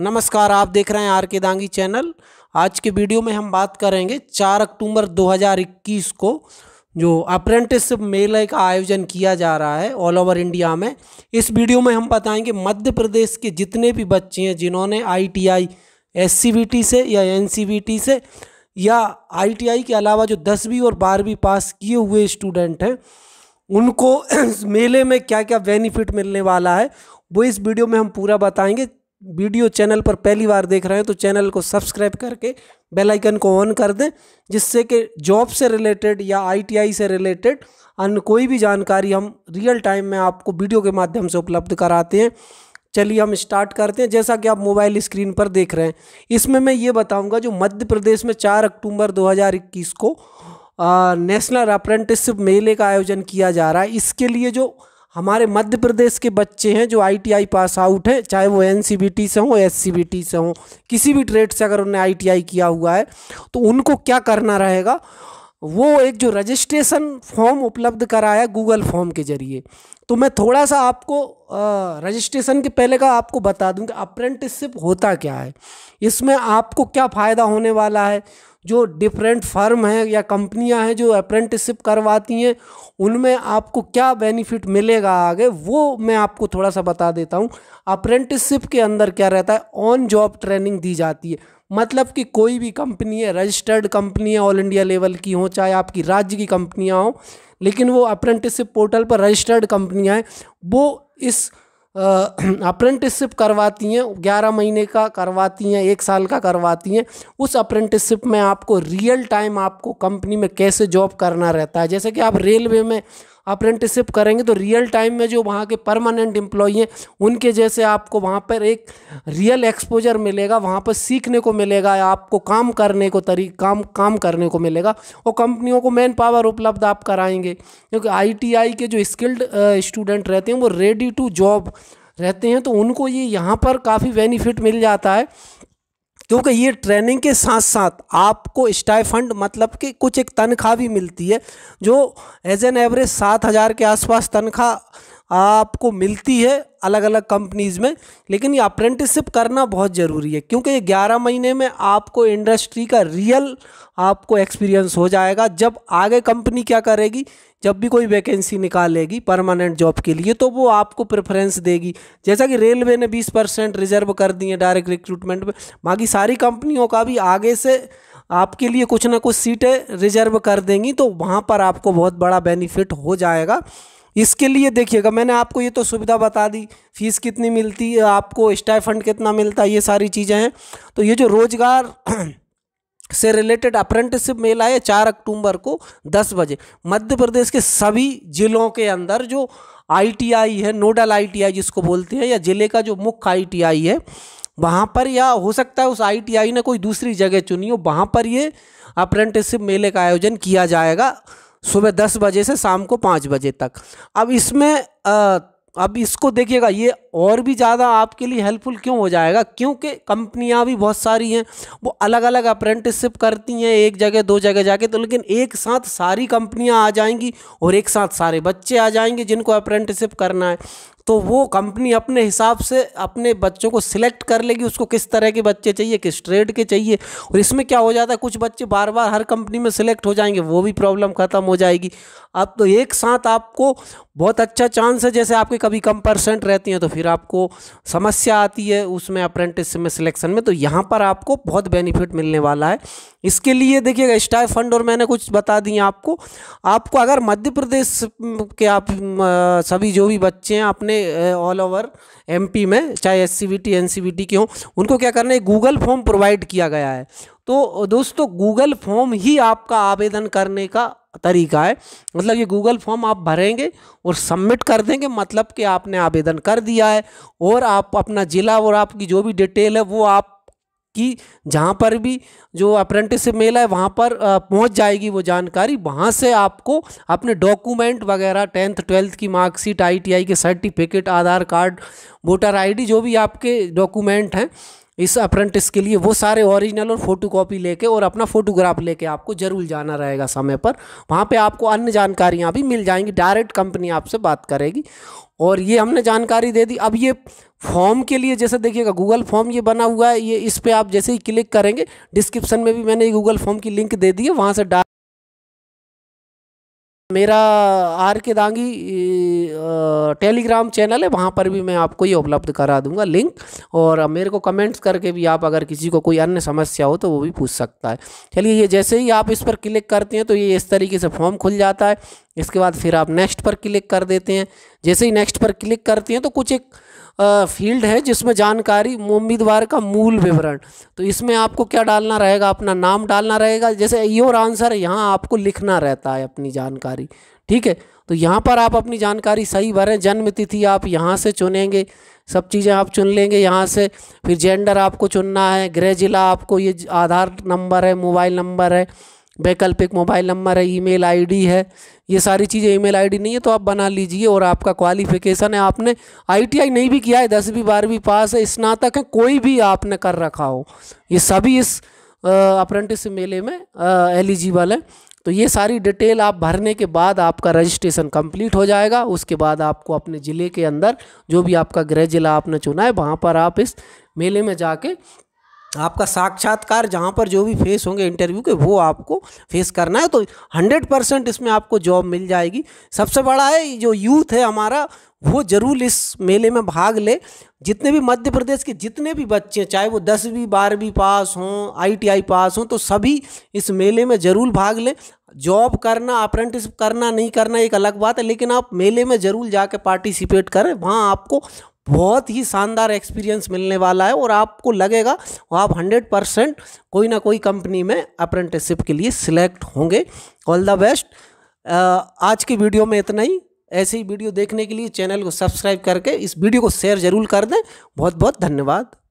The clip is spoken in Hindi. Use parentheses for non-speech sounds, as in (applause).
नमस्कार आप देख रहे हैं आर के दांगी चैनल आज के वीडियो में हम बात करेंगे 4 अक्टूबर 2021 को जो अप्रेंटिसशिप मेले का आयोजन किया जा रहा है ऑल ओवर इंडिया में इस वीडियो में हम बताएंगे मध्य प्रदेश के जितने भी बच्चे हैं जिन्होंने आईटीआई एससीबीटी से या एनसीबीटी से या आईटीआई के अलावा जो दसवीं और बारहवीं पास किए हुए स्टूडेंट हैं उनको (clears throat) मेले में क्या क्या बेनिफिट मिलने वाला है वो इस वीडियो में हम पूरा बताएंगे वीडियो चैनल पर पहली बार देख रहे हैं तो चैनल को सब्सक्राइब करके बेल आइकन को ऑन कर दें जिससे कि जॉब से रिलेटेड या आईटीआई से रिलेटेड अन्य कोई भी जानकारी हम रियल टाइम में आपको वीडियो के माध्यम से उपलब्ध कराते हैं चलिए हम स्टार्ट करते हैं जैसा कि आप मोबाइल स्क्रीन पर देख रहे हैं इसमें मैं ये बताऊँगा जो मध्य प्रदेश में चार अक्टूबर दो को नेशनल अप्रेंटिसिप मेले का आयोजन किया जा रहा है इसके लिए जो हमारे मध्य प्रदेश के बच्चे हैं जो आईटीआई पास आउट हैं चाहे वो एनसीबीटी से हों एससीबीटी से हों किसी भी ट्रेड से अगर उन्हें आईटीआई किया हुआ है तो उनको क्या करना रहेगा वो एक जो रजिस्ट्रेशन फॉर्म उपलब्ध कराया गूगल फॉर्म के जरिए तो मैं थोड़ा सा आपको रजिस्ट्रेशन के पहले का आपको बता दूं कि अप्रेंटिसशिप होता क्या है इसमें आपको क्या फ़ायदा होने वाला है जो डिफरेंट फर्म हैं या कंपनियां हैं जो अप्रेंटिसिप करवाती हैं उनमें आपको क्या बेनिफिट मिलेगा आगे वो मैं आपको थोड़ा सा बता देता हूँ अप्रेंटिसिप के अंदर क्या रहता है ऑन जॉब ट्रेनिंग दी जाती है मतलब कि कोई भी कंपनी है रजिस्टर्ड कंपनी है ऑल इंडिया लेवल की हो चाहे आपकी राज्य की कंपनियाँ हों लेकिन वो अप्रेंटिसशिप पोर्टल पर रजिस्टर्ड कंपनियाँ हैं वो इस अप्रेंटिसशिप (clears throat) करवाती हैं ग्यारह महीने का करवाती हैं एक साल का करवाती हैं उस अप्रेंटिसशिप में आपको रियल टाइम आपको कंपनी में कैसे जॉब करना रहता है जैसे कि आप रेलवे में अप्रेंटिसिप करेंगे तो रियल टाइम में जो वहाँ के परमानेंट एम्प्लॉई हैं उनके जैसे आपको वहाँ पर एक रियल एक्सपोजर मिलेगा वहाँ पर सीखने को मिलेगा आपको काम करने को तरी काम काम करने को मिलेगा और कंपनियों को मैन पावर उपलब्ध आप कराएंगे क्योंकि आईटीआई के जो स्किल्ड स्टूडेंट रहते हैं वो रेडी टू जॉब रहते हैं तो उनको ये यहाँ पर काफ़ी बेनिफिट मिल जाता है क्योंकि ये ट्रेनिंग के साथ साथ आपको स्टाइफंड मतलब कि कुछ एक तनख्वाह भी मिलती है जो एज एन एवरेज सात हज़ार के आसपास तनख्वाह आपको मिलती है अलग अलग कंपनीज़ में लेकिन ये अप्रेंटिसशिप करना बहुत ज़रूरी है क्योंकि ये ग्यारह महीने में आपको इंडस्ट्री का रियल आपको एक्सपीरियंस हो जाएगा जब आगे कंपनी क्या करेगी जब भी कोई वैकेंसी निकालेगी परमानेंट जॉब के लिए तो वो आपको प्रेफरेंस देगी जैसा कि रेलवे ने 20 परसेंट रिजर्व कर दिए डायरेक्ट रिक्रूटमेंट में बाकी सारी कंपनियों का भी आगे से आपके लिए कुछ ना कुछ सीटें रिजर्व कर देंगी तो वहाँ पर आपको बहुत बड़ा बेनिफिट हो जाएगा इसके लिए देखिएगा मैंने आपको ये तो सुविधा बता दी फीस कितनी मिलती है आपको स्टाइफंड कितना मिलता है ये सारी चीज़ें हैं तो ये जो रोज़गार (clears throat) से रिलेटेड अप्रेंटिसिप मेला है चार अक्टूबर को दस बजे मध्य प्रदेश के सभी जिलों के अंदर जो आईटीआई है नोडल आईटीआई जिसको बोलते हैं या जिले का जो मुख्य आईटीआई है वहाँ पर या हो सकता है उस आईटीआई ने कोई दूसरी जगह चुनी हो वहाँ पर ये अप्रेंटिसिप मेले का आयोजन किया जाएगा सुबह दस बजे से शाम को पाँच बजे तक अब इसमें आ, अब इसको देखिएगा ये और भी ज़्यादा आपके लिए हेल्पफुल क्यों हो जाएगा क्योंकि कंपनियाँ भी बहुत सारी हैं वो अलग अलग अप्रेंटिसशिप करती हैं एक जगह दो जगह जाके तो लेकिन एक साथ सारी कंपनियाँ आ जाएंगी और एक साथ सारे बच्चे आ जाएंगे जिनको अप्रेंटिसशिप करना है तो वो कंपनी अपने हिसाब से अपने बच्चों को सिलेक्ट कर लेगी उसको किस तरह के बच्चे चाहिए किस ट्रेड के चाहिए और इसमें क्या हो जाता है कुछ बच्चे बार बार हर कंपनी में सिलेक्ट हो जाएंगे वो भी प्रॉब्लम ख़त्म हो जाएगी अब तो एक साथ आपको बहुत अच्छा चांस है जैसे आपके कभी कम परसेंट रहती हैं तो फिर आपको समस्या आती है उसमें अप्रेंटिस में सिलेक्शन में तो यहाँ पर आपको बहुत बेनिफिट मिलने वाला है इसके लिए देखिएगा स्टाफ फंड और मैंने कुछ बता दिए आपको आपको अगर मध्य प्रदेश के आप सभी जो भी बच्चे हैं अपने ऑल ओवर एमपी में चाहे एस सी एनसीबीटी के हों उनको क्या करना है गूगल फॉर्म प्रोवाइड किया गया है तो दोस्तों गूगल फॉर्म ही आपका आवेदन करने का तरीका है मतलब ये गूगल फॉर्म आप भरेंगे और सबमिट कर देंगे मतलब कि आपने आवेदन कर दिया है और आप अपना ज़िला और आपकी जो भी डिटेल है वो आप कि जहाँ पर भी जो अप्रेंटिसशिप मेला है वहाँ पर पहुँच जाएगी वो जानकारी वहाँ से आपको अपने डॉक्यूमेंट वगैरह टेंथ ट्वेल्थ की मार्कशीट आईटीआई के certificate Aadhaar card voter ID जो भी आपके डॉक्यूमेंट हैं इस अप्रेंटिस के लिए वो सारे ओरिजिनल और फोटो कॉपी लेके और अपना फोटोग्राफ लेके आपको ज़रूर जाना रहेगा समय पर वहाँ पे आपको अन्य जानकारियाँ भी मिल जाएंगी डायरेक्ट कंपनी आपसे बात करेगी और ये हमने जानकारी दे दी अब ये फॉर्म के लिए जैसे देखिएगा गूगल फॉर्म ये बना हुआ है ये इस पर आप जैसे ही क्लिक करेंगे डिस्क्रिप्शन में भी मैंने गूगल फॉर्म की लिंक दे दी है वहाँ से डायरेक्ट मेरा आर के दांगी टेलीग्राम चैनल है वहाँ पर भी मैं आपको ये उपलब्ध करा दूंगा लिंक और मेरे को कमेंट्स करके भी आप अगर किसी को कोई अन्य समस्या हो तो वो भी पूछ सकता है चलिए ये जैसे ही आप इस पर क्लिक करते हैं तो ये इस तरीके से फॉर्म खुल जाता है इसके बाद फिर आप नेक्स्ट पर क्लिक कर देते हैं जैसे ही नेक्स्ट पर क्लिक करते हैं तो कुछ एक फील्ड है जिसमें जानकारी उम्मीदवार का मूल विवरण तो इसमें आपको क्या डालना रहेगा अपना नाम डालना रहेगा जैसे योर आंसर यहाँ आपको लिखना रहता है अपनी जानकारी ठीक है तो यहाँ पर आप अपनी जानकारी सही भरें जन्म तिथि आप यहाँ से चुनेंगे सब चीज़ें आप चुन लेंगे यहाँ से फिर जेंडर आपको चुनना है गृह जिला आपको ये आधार नंबर है मोबाइल नंबर है वैकल्पिक मोबाइल नंबर है ईमेल आईडी है ये सारी चीज़ें ईमेल आईडी नहीं है तो आप बना लीजिए और आपका क्वालिफिकेशन है आपने आईटीआई नहीं भी किया है दसवीं बारहवीं पास है स्नातक है कोई भी आपने कर रखा हो ये सभी इस अप्रेंटिस मेले में एलिजिबल है तो ये सारी डिटेल आप भरने के बाद आपका रजिस्ट्रेशन कंप्लीट हो जाएगा उसके बाद आपको अपने ज़िले के अंदर जो भी आपका गृह ज़िला आपने चुना है वहाँ पर आप इस मेले में जाके तो आपका साक्षात्कार जहाँ पर जो भी फेस होंगे इंटरव्यू के वो आपको फेस करना है तो हंड्रेड परसेंट इसमें आपको जॉब मिल जाएगी सबसे बड़ा है जो यूथ है हमारा वो ज़रूर इस मेले में भाग ले जितने भी मध्य प्रदेश के जितने भी बच्चे चाहे वो दसवीं बारहवीं पास हों आईटीआई पास हों तो सभी इस मेले में ज़रूर भाग लें जॉब करना अप्रेंटिस करना नहीं करना एक अलग बात है लेकिन आप मेले में ज़रूर जाके पार्टिसिपेट करें वहाँ आपको बहुत ही शानदार एक्सपीरियंस मिलने वाला है और आपको लगेगा आप हंड्रेड परसेंट कोई ना कोई कंपनी में अप्रेंटिसशिप के लिए सिलेक्ट होंगे ऑल द बेस्ट आज की वीडियो में इतना ही ऐसे ही वीडियो देखने के लिए चैनल को सब्सक्राइब करके इस वीडियो को शेयर जरूर कर दें बहुत बहुत धन्यवाद